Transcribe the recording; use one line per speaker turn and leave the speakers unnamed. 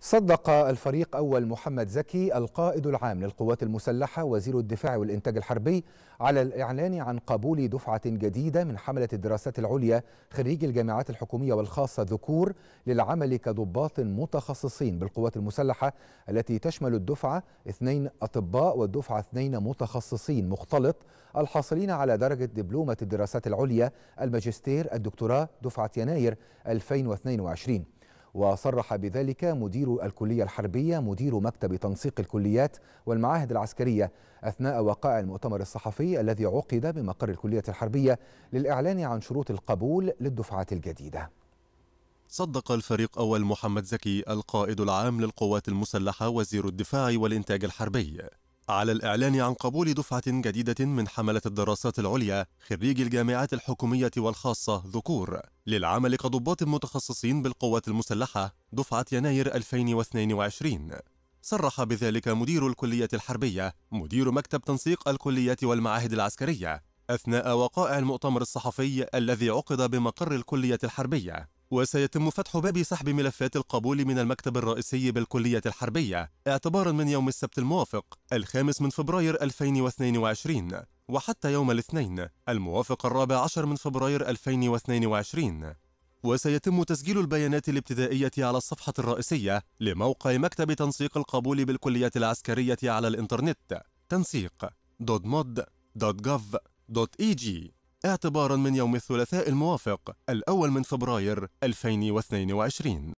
صدق الفريق أول محمد زكي القائد العام للقوات المسلحة وزير الدفاع والإنتاج الحربي على الإعلان عن قبول دفعة جديدة من حملة الدراسات العليا خريجي الجامعات الحكومية والخاصة ذكور للعمل كضباط متخصصين بالقوات المسلحة التي تشمل الدفعة اثنين أطباء والدفعة اثنين متخصصين مختلط الحاصلين على درجة دبلومة الدراسات العليا الماجستير الدكتوراه دفعة يناير 2022 وصرح بذلك مدير الكلية الحربية مدير مكتب تنسيق الكليات والمعاهد العسكرية أثناء وقائع المؤتمر الصحفي الذي عقد بمقر الكلية الحربية للإعلان عن شروط القبول للدفعات الجديدة
صدق الفريق أول محمد زكي القائد العام للقوات المسلحة وزير الدفاع والإنتاج الحربي على الإعلان عن قبول دفعة جديدة من حملة الدراسات العليا خريجي الجامعات الحكومية والخاصة ذكور للعمل كضباط متخصصين بالقوات المسلحة دفعة يناير 2022 صرح بذلك مدير الكلية الحربية مدير مكتب تنسيق الكليات والمعاهد العسكرية أثناء وقائع المؤتمر الصحفي الذي عقد بمقر الكلية الحربية وسيتم فتح باب سحب ملفات القبول من المكتب الرئيسي بالكلية الحربية اعتبارا من يوم السبت الموافق الخامس من فبراير 2022 وحتى يوم الاثنين الموافق الرابع عشر من فبراير 2022 وسيتم تسجيل البيانات الابتدائية على الصفحة الرئيسية لموقع مكتب تنسيق القبول بالكليات العسكرية على الإنترنت تنسيق .mod.gov.eg اعتبارا من يوم الثلاثاء الموافق الأول من فبراير 2022